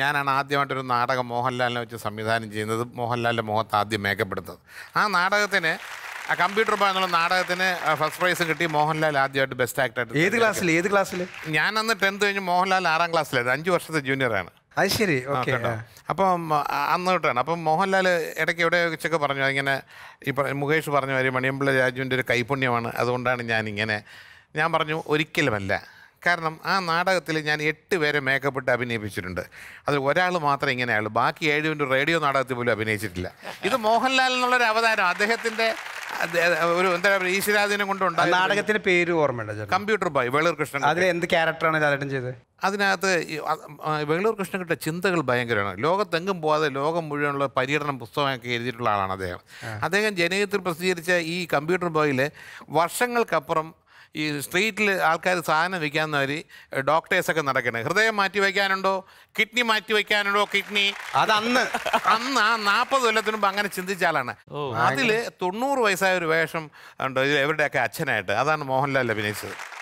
ഞാനാണ് ആദ്യമായിട്ടൊരു നാടകം മോഹൻലാലിനെ വെച്ച് സംവിധാനം ചെയ്യുന്നത് മോഹൻലാലിൻ്റെ മുഖത്ത് ആദ്യം മേക്കപ്പെടുത്തത് ആ നാടകത്തിന് കമ്പ്യൂട്ടർ എന്നുള്ള നാടകത്തിന് ഫസ്റ്റ് പ്രൈസ് കിട്ടി മോഹൻലാൽ ആദ്യമായിട്ട് ബെസ്റ്റ് ആക്ടറായിട്ട് ഏത് ക്ലാസ്സിൽ ഏത് ക്ലാസ്സിൽ ഞാൻ അന്ന് ടെൻത്ത് കഴിഞ്ഞ് മോഹൻലാൽ ആറാം ക്ലാസ്സിലായിരുന്നു അഞ്ച് വർഷത്തെ ജൂനിയറാണ് അത് ശരി ഓക്കെ അപ്പം അന്ന് തൊട്ടാണ് അപ്പം മോഹൻലാൽ ഇടയ്ക്ക് എവിടെ വെച്ചൊക്കെ പറഞ്ഞു ഇങ്ങനെ ഈ മുകേഷ് പറഞ്ഞു മണിയമ്പിള്ള രാജുവിൻ്റെ ഒരു കൈപുണ്യമാണ് അതുകൊണ്ടാണ് ഞാനിങ്ങനെ ഞാൻ പറഞ്ഞു ഒരിക്കലുമല്ല കാരണം ആ നാടകത്തിൽ ഞാൻ എട്ട് പേരെ മേക്കപ്പ് ഇട്ട് അഭിനയിപ്പിച്ചിട്ടുണ്ട് അതിൽ ഒരാൾ ഇങ്ങനെ ഇങ്ങനെയുള്ളൂ ബാക്കി ഏഴുവിൻ്റെ റേഡിയോ നാടകത്തിൽ പോലും അഭിനയിച്ചിട്ടില്ല ഇത് മോഹൻലാൽ എന്നുള്ളൊരു അവതാരം അദ്ദേഹത്തിൻ്റെ ഒരു എന്താ പറയുക ഈശ്വരാധീനം കൊണ്ടുണ്ടായ നാടകത്തിന്റെ പേര് ഓർമ്മയുണ്ട് കമ്പ്യൂട്ടർ ബോയ് വേളൂർ കൃഷ്ണൻ അതിൽ എന്ത് ക്യാരക്ടറാണ് ലാലേട്ടൻ ചെയ്തത് അതിനകത്ത് വേളൂർ കിട്ടിയ ചിന്തകൾ ഭയങ്കരമാണ് ലോകത്തെങ്കും പോകാതെ ലോകം മുഴുവനുള്ള പര്യടനം പുസ്തകമൊക്കെ എഴുതിയിട്ടുള്ള ആളാണ് അദ്ദേഹം അദ്ദേഹം ജനകീയത്തിൽ പ്രസിദ്ധീകരിച്ച ഈ കമ്പ്യൂട്ടർ ബോയിൽ വർഷങ്ങൾക്കപ്പുറം ഈ സ്ട്രീറ്റിൽ ആൾക്കാർ സാധനം വിൽക്കാവുന്ന വരി ഡോക്ടേഴ്സൊക്കെ നടക്കണേ ഹൃദയം മാറ്റി വയ്ക്കാനുണ്ടോ കിഡ്നി മാറ്റി വയ്ക്കാനുണ്ടോ കിഡ്നി അത് അന്ന് അന്ന് ആ നാൽപ്പത് കൊല്ലത്തിനുമ്പ് അങ്ങനെ ചിന്തിച്ചാലാണ് അതിൽ തൊണ്ണൂറ് വയസ്സായ ഒരു വേഷം ഇത് ഇവരുടെയൊക്കെ അച്ഛനായിട്ട് അതാണ് മോഹൻലാൽ അഭിനയിച്ചത്